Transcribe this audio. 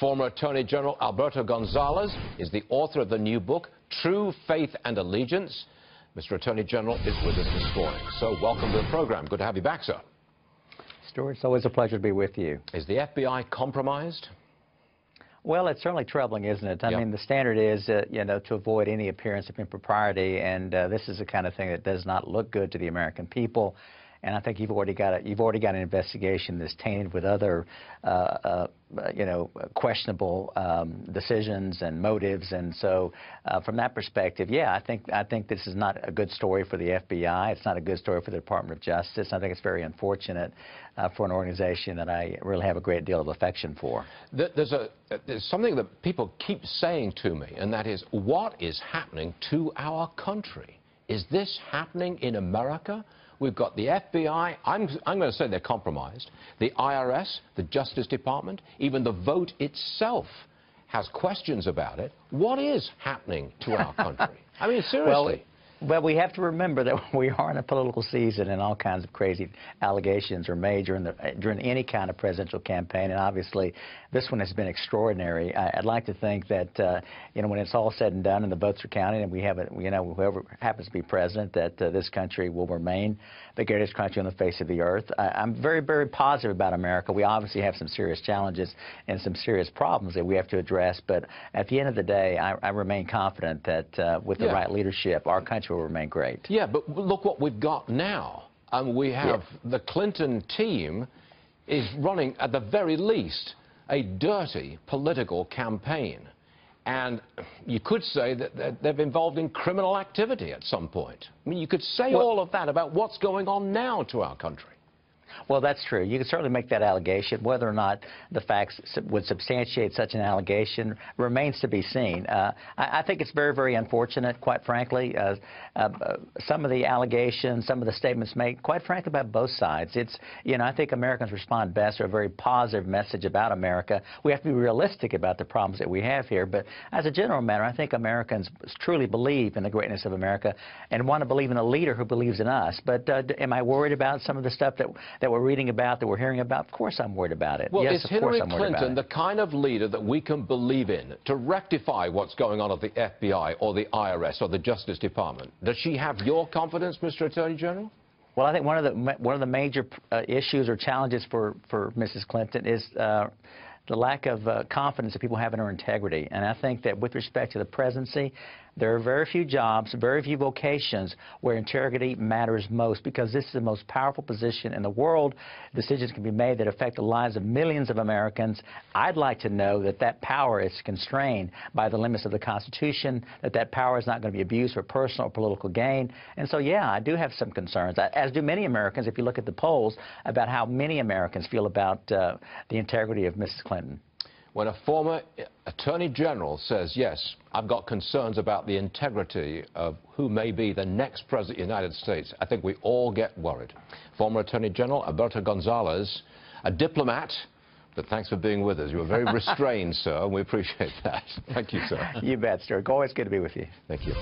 Former Attorney General Alberto Gonzalez is the author of the new book, True Faith and Allegiance. Mr. Attorney General is with us this morning. So welcome to the program. Good to have you back, sir. Stuart, it's always a pleasure to be with you. Is the FBI compromised? Well, it's certainly troubling, isn't it? I yep. mean, the standard is, uh, you know, to avoid any appearance of impropriety, and uh, this is the kind of thing that does not look good to the American people and I think you've already got a, you've already got an investigation that's tainted with other, uh, uh, you know, questionable um, decisions and motives. And so, uh, from that perspective, yeah, I think I think this is not a good story for the FBI. It's not a good story for the Department of Justice. I think it's very unfortunate uh, for an organization that I really have a great deal of affection for. There's a there's something that people keep saying to me, and that is, what is happening to our country? Is this happening in America? We've got the FBI. I'm, I'm going to say they're compromised. The IRS, the Justice Department, even the vote itself has questions about it. What is happening to our country? I mean, seriously. Well, well, we have to remember that we are in a political season and all kinds of crazy allegations are made during, the, uh, during any kind of presidential campaign. And obviously, this one has been extraordinary. I, would like to think that, uh, you know, when it's all said and done and the votes are counted and we have, a, you know, whoever happens to be president, that uh, this country will remain the greatest country on the face of the earth. I, am very, very positive about America. We obviously have some serious challenges and some serious problems that we have to address. But at the end of the day, I, I remain confident that uh, with the yeah. right leadership, our country will remain great. Yeah, but look what we've got now. And we have yeah. the Clinton team is running, at the very least, a dirty political campaign. And you could say that they've involved in criminal activity at some point. I mean, you could say well, all of that about what's going on now to our country. Well, that's true. You can certainly make that allegation. Whether or not the facts would substantiate such an allegation remains to be seen. Uh, I, I, think it's very, very unfortunate, quite frankly. Uh, uh, some of the allegations, some of the statements made, quite frankly, by both sides. It's, you know, I think Americans respond best to a very positive message about America. We have to be realistic about the problems that we have here. But as a general matter, I think Americans truly believe in the greatness of America and want to believe in a leader who believes in us. But uh, am I worried about some of the stuff that, that that we're reading about, that we're hearing about, of course I'm worried about it. Well, yes, is Hillary Clinton the kind of leader that we can believe in to rectify what's going on at the FBI or the IRS or the Justice Department? Does she have your confidence, Mr. Attorney General? Well, I think one of the one of the major uh, issues or challenges for for Mrs. Clinton is uh, the lack of uh, confidence that people have in her integrity. And I think that with respect to the presidency, there are very few jobs, very few vocations where integrity matters most because this is the most powerful position in the world. Decisions can be made that affect the lives of millions of Americans. I'd like to know that that power is constrained by the limits of the Constitution, that that power is not going to be abused for personal or political gain. And so, yeah, I do have some concerns, as do many Americans, if you look at the polls, about how many Americans feel about uh, the integrity of Mrs. Clinton. Clinton? When a former eh, attorney general says, yes, I've got concerns about the integrity of who may be the next president of the United States, I think we all get worried. Former attorney general Alberto Gonzalez, a diplomat, but thanks for being with us. You were very restrained, sir, and we appreciate that. Thank you, sir. You bet, Stuart. Always good to be with you. Thank you.